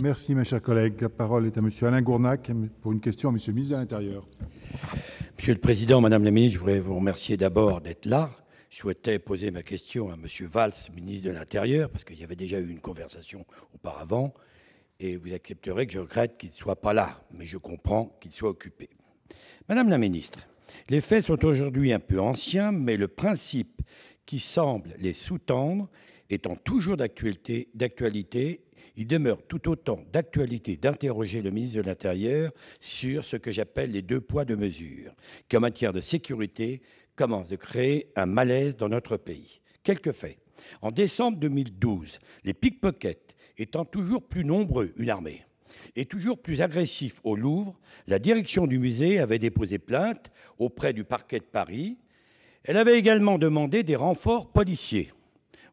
Merci, mes chers collègues. La parole est à Monsieur Alain Gournac pour une question à Monsieur le ministre de l'Intérieur. Monsieur le Président, Madame la Ministre, je voudrais vous remercier d'abord d'être là. Je souhaitais poser ma question à Monsieur Valls, ministre de l'Intérieur, parce qu'il y avait déjà eu une conversation auparavant, et vous accepterez que je regrette qu'il ne soit pas là, mais je comprends qu'il soit occupé. Madame la Ministre, les faits sont aujourd'hui un peu anciens, mais le principe qui semble les sous-tendre étant toujours d'actualité, il demeure tout autant d'actualité d'interroger le ministre de l'Intérieur sur ce que j'appelle les deux poids deux mesures, qui en matière de sécurité commence de créer un malaise dans notre pays. Quelques faits. En décembre 2012, les pickpockets étant toujours plus nombreux, une armée, et toujours plus agressifs au Louvre, la direction du musée avait déposé plainte auprès du parquet de Paris. Elle avait également demandé des renforts policiers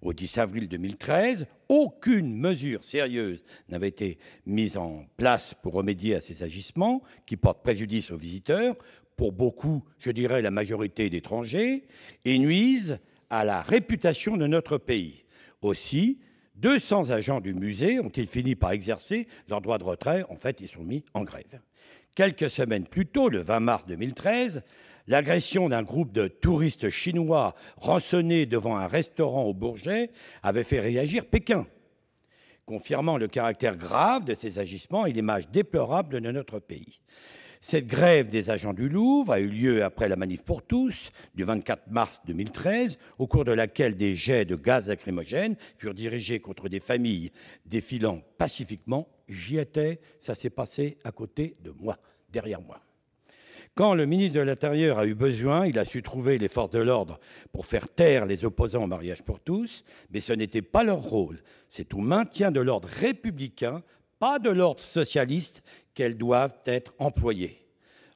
au 10 avril 2013, aucune mesure sérieuse n'avait été mise en place pour remédier à ces agissements qui portent préjudice aux visiteurs, pour beaucoup, je dirais la majorité d'étrangers, et nuisent à la réputation de notre pays. Aussi, 200 agents du musée ont-ils fini par exercer leur droit de retrait. En fait, ils sont mis en grève. Quelques semaines plus tôt, le 20 mars 2013, L'agression d'un groupe de touristes chinois rançonnés devant un restaurant au Bourget avait fait réagir Pékin, confirmant le caractère grave de ces agissements et l'image déplorable de notre pays. Cette grève des agents du Louvre a eu lieu après la manif pour tous du 24 mars 2013, au cours de laquelle des jets de gaz lacrymogène furent dirigés contre des familles défilant pacifiquement. J'y étais, ça s'est passé à côté de moi, derrière moi. Quand le ministre de l'Intérieur a eu besoin, il a su trouver les forces de l'ordre pour faire taire les opposants au mariage pour tous, mais ce n'était pas leur rôle. C'est au maintien de l'ordre républicain, pas de l'ordre socialiste, qu'elles doivent être employées.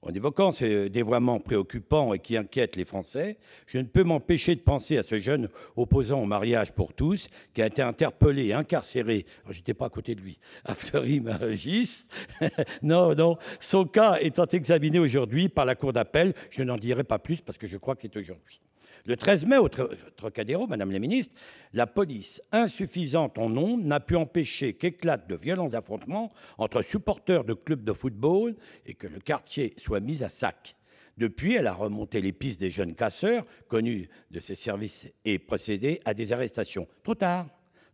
En évoquant ces dévoiements préoccupants et qui inquiètent les Français, je ne peux m'empêcher de penser à ce jeune opposant au mariage pour tous qui a été interpellé et incarcéré. n'étais pas à côté de lui, à Fleury-Mérogis. non, non. Son cas étant examiné aujourd'hui par la Cour d'appel, je n'en dirai pas plus parce que je crois que c'est aujourd'hui. Le 13 mai, au Trocadéro, Madame la Ministre, la police, insuffisante en nombre, n'a pu empêcher qu'éclatent de violents affrontements entre supporters de clubs de football et que le quartier soit mis à sac. Depuis, elle a remonté les pistes des jeunes casseurs connus de ses services et procédé à des arrestations. Trop tard,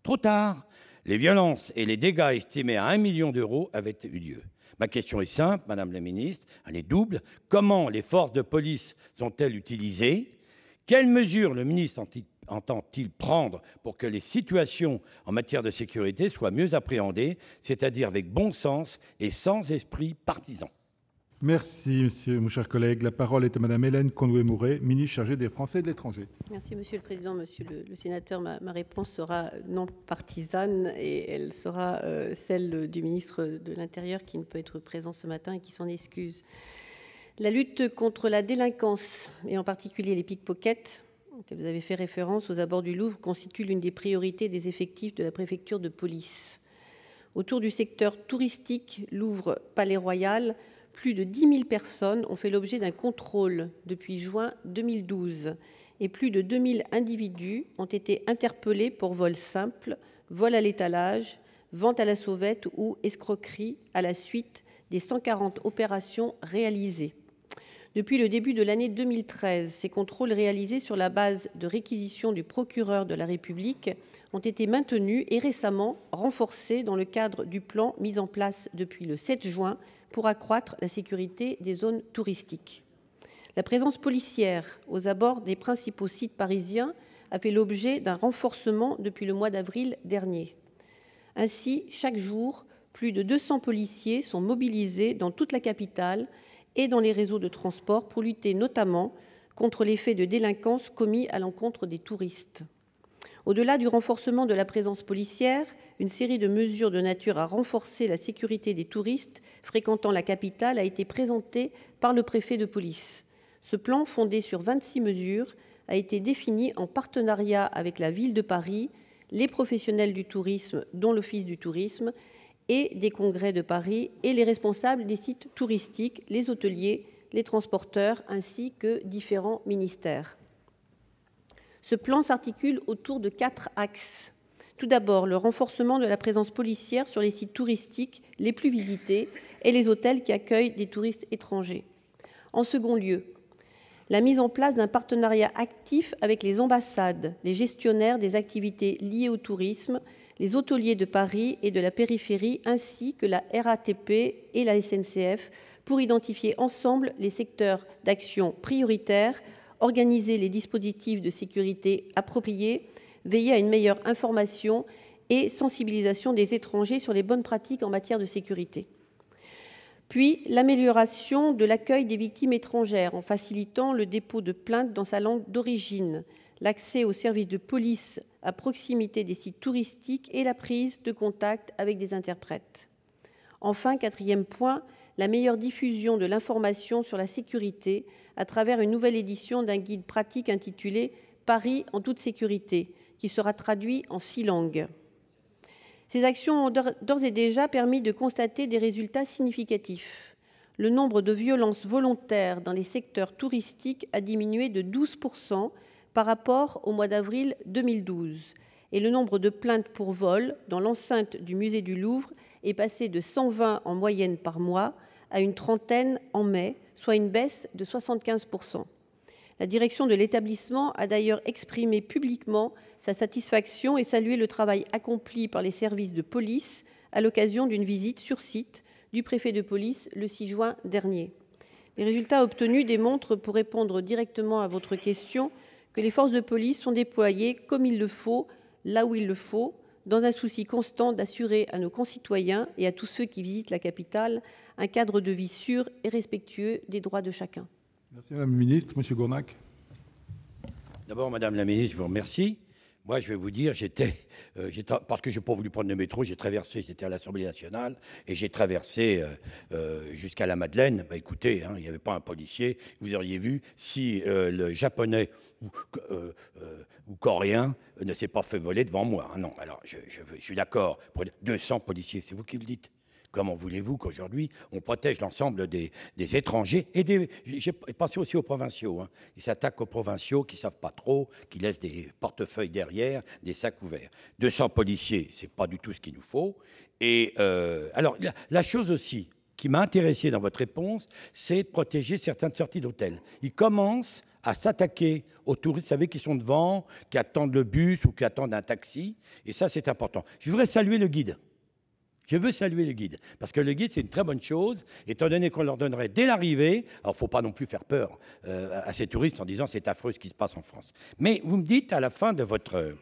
trop tard. Les violences et les dégâts estimés à 1 million d'euros avaient eu lieu. Ma question est simple, Madame la Ministre, elle est double. Comment les forces de police sont-elles utilisées quelles mesures le ministre entend-il prendre pour que les situations en matière de sécurité soient mieux appréhendées, c'est-à-dire avec bon sens et sans esprit partisan Merci, monsieur, mon cher collègue. La parole est à Madame Hélène Condoué-Mouret, ministre chargée des Français et de l'étranger. Merci, monsieur le président, monsieur le, sénateur. Ma, réponse sera non partisane et elle sera euh, celle du ministre de l'Intérieur qui ne peut être présent ce matin et qui s'en excuse. La lutte contre la délinquance, et en particulier les pickpockets, que vous avez fait référence aux abords du Louvre, constitue l'une des priorités des effectifs de la préfecture de police. Autour du secteur touristique Louvre-Palais Royal, plus de 10 000 personnes ont fait l'objet d'un contrôle depuis juin 2012 et plus de 2 000 individus ont été interpellés pour vol simple, vol à l'étalage, vente à la sauvette ou escroquerie à la suite des 140 opérations réalisées. Depuis le début de l'année 2013, ces contrôles réalisés sur la base de réquisitions du procureur de la République ont été maintenus et récemment renforcés dans le cadre du plan mis en place depuis le 7 juin pour accroître la sécurité des zones touristiques. La présence policière aux abords des principaux sites parisiens a fait l'objet d'un renforcement depuis le mois d'avril dernier. Ainsi, chaque jour, plus de 200 policiers sont mobilisés dans toute la capitale et dans les réseaux de transport pour lutter notamment contre l'effet de délinquance commis à l'encontre des touristes. Au-delà du renforcement de la présence policière, une série de mesures de nature à renforcer la sécurité des touristes fréquentant la capitale a été présentée par le préfet de police. Ce plan, fondé sur 26 mesures, a été défini en partenariat avec la Ville de Paris, les professionnels du tourisme, dont l'Office du tourisme, et des congrès de Paris et les responsables des sites touristiques, les hôteliers, les transporteurs ainsi que différents ministères. Ce plan s'articule autour de quatre axes. Tout d'abord, le renforcement de la présence policière sur les sites touristiques les plus visités et les hôtels qui accueillent des touristes étrangers. En second lieu, la mise en place d'un partenariat actif avec les ambassades, les gestionnaires des activités liées au tourisme, les hôteliers de Paris et de la périphérie, ainsi que la RATP et la SNCF, pour identifier ensemble les secteurs d'action prioritaires, organiser les dispositifs de sécurité appropriés, veiller à une meilleure information et sensibilisation des étrangers sur les bonnes pratiques en matière de sécurité. Puis l'amélioration de l'accueil des victimes étrangères en facilitant le dépôt de plaintes dans sa langue d'origine, l'accès aux services de police à proximité des sites touristiques et la prise de contact avec des interprètes. Enfin, quatrième point, la meilleure diffusion de l'information sur la sécurité à travers une nouvelle édition d'un guide pratique intitulé Paris en toute sécurité, qui sera traduit en six langues. Ces actions ont d'ores et déjà permis de constater des résultats significatifs. Le nombre de violences volontaires dans les secteurs touristiques a diminué de 12 par rapport au mois d'avril 2012. Et le nombre de plaintes pour vol dans l'enceinte du musée du Louvre est passé de 120 en moyenne par mois à une trentaine en mai, soit une baisse de 75%. La direction de l'établissement a d'ailleurs exprimé publiquement sa satisfaction et salué le travail accompli par les services de police à l'occasion d'une visite sur site du préfet de police le 6 juin dernier. Les résultats obtenus démontrent, pour répondre directement à votre question, que les forces de police sont déployées comme il le faut, là où il le faut, dans un souci constant d'assurer à nos concitoyens et à tous ceux qui visitent la capitale un cadre de vie sûr et respectueux des droits de chacun. Merci Madame la Ministre. Monsieur Gournac. D'abord, Madame la Ministre, je vous remercie. Moi, je vais vous dire, j'étais, euh, parce que je n'ai pas voulu prendre le métro, j'ai traversé, j'étais à l'Assemblée nationale, et j'ai traversé euh, euh, jusqu'à la Madeleine. Bah, écoutez, hein, il n'y avait pas un policier. Vous auriez vu si le japonais ou, coréen ne s'est pas fait voler devant moi. Hein, non, alors je suis d'accord. 200 policiers, c'est vous qui le dites. Comment voulez-vous qu'aujourd'hui, on protège l'ensemble des, étrangers et des. J'ai pensé aussi aux provinciaux. Hein. Ils s'attaquent aux provinciaux qui ne savent pas trop, qui laissent des portefeuilles derrière, des sacs ouverts. 200 policiers, ce n'est pas du tout ce qu'il nous faut. Et euh, alors, la, la chose aussi qui m'a intéressé dans votre réponse, c'est de protéger certaines sorties d'hôtels. Ils commencent à s'attaquer aux touristes, vous savez, qui sont devant, qui attendent le bus ou qui attendent un taxi. Et ça, c'est important. Je voudrais saluer le guide. Je veux saluer le guide, parce que le guide, c'est une très bonne chose, étant donné qu'on leur donnerait dès l'arrivée, alors il ne faut pas non plus faire peur euh, à ces touristes en disant c'est affreux ce qui se passe en France. Mais vous me dites à la fin de votre,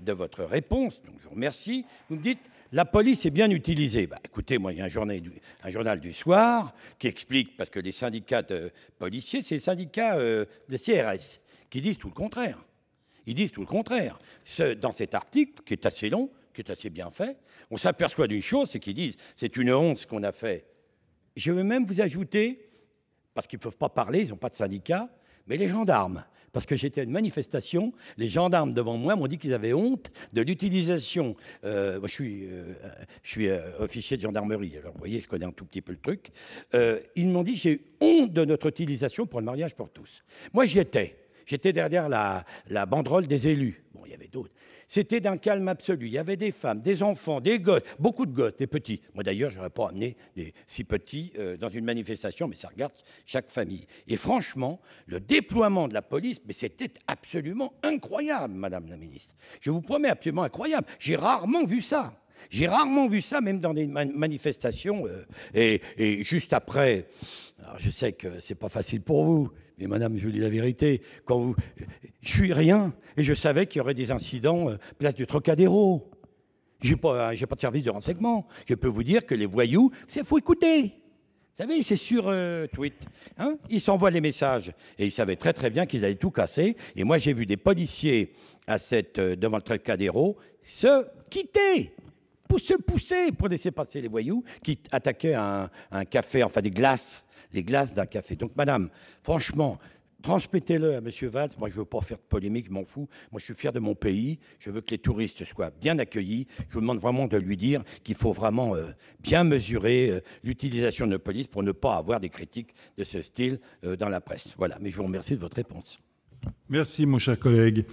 de votre réponse, donc je vous remercie, vous me dites la police est bien utilisée. Bah, écoutez, moi, il y a un journal, du, soir qui explique, parce que les syndicats de policiers, c'est les syndicats de euh, CRS, qui disent tout le contraire. Ils disent tout le contraire. dans cet article, qui est assez long, qui est assez bien fait, on s'aperçoit d'une chose, c'est qu'ils disent c'est une honte ce qu'on a fait. Je veux même vous ajouter, parce qu'ils ne peuvent pas parler, ils n'ont pas de syndicat, mais les gendarmes. Parce que j'étais à une manifestation, les gendarmes devant moi m'ont dit qu'ils avaient honte de l'utilisation. Euh, je suis, euh, euh, officier de gendarmerie, alors vous voyez, je connais un tout petit peu le truc. ils m'ont dit j'ai honte de notre utilisation pour le mariage pour tous. Moi, j'y étais. J'étais derrière la, banderole des élus. Bon, il y avait d'autres. C'était d'un calme absolu. Il y avait des femmes, des enfants, des gosses, beaucoup de gosses, des petits. Moi d'ailleurs, je n'aurais pas amené des si petits euh, dans une manifestation, mais ça regarde chaque famille. Et franchement, le déploiement de la police, mais c'était absolument incroyable, Madame la Ministre. Je vous promets, absolument incroyable. J'ai rarement vu ça. J'ai rarement vu ça, même dans des manifestations. Euh, et, et, juste après, alors je sais que c'est pas facile pour vous, mais madame, je vous dis la vérité, quand vous... je suis rien et je savais qu'il y aurait des incidents euh, place du Trocadéro. Je pas, euh, pas de service de renseignement. Je peux vous dire que les voyous, c'est faut écouter. Vous savez, c'est sur euh, Twitter. Hein. ils s'envoient les messages. Et ils savaient très très bien qu'ils allaient tout casser. Et moi, j'ai vu des policiers à devant le Trocadéro se quitter se pousser pour laisser passer les voyous qui attaquaient un café, enfin des glaces des glaces d'un café. Donc, madame, franchement, transmettez-le à monsieur Valls. Moi, je ne veux pas faire de polémique, je m'en fous. Moi, je suis fier de mon pays. Je veux que les touristes soient bien accueillis. Je vous demande vraiment de lui dire qu'il faut vraiment euh, bien mesurer euh, l'utilisation de nos polices pour ne pas avoir des critiques de ce style euh, dans la presse. Voilà, mais je vous remercie de votre réponse. Merci, mon cher collègue.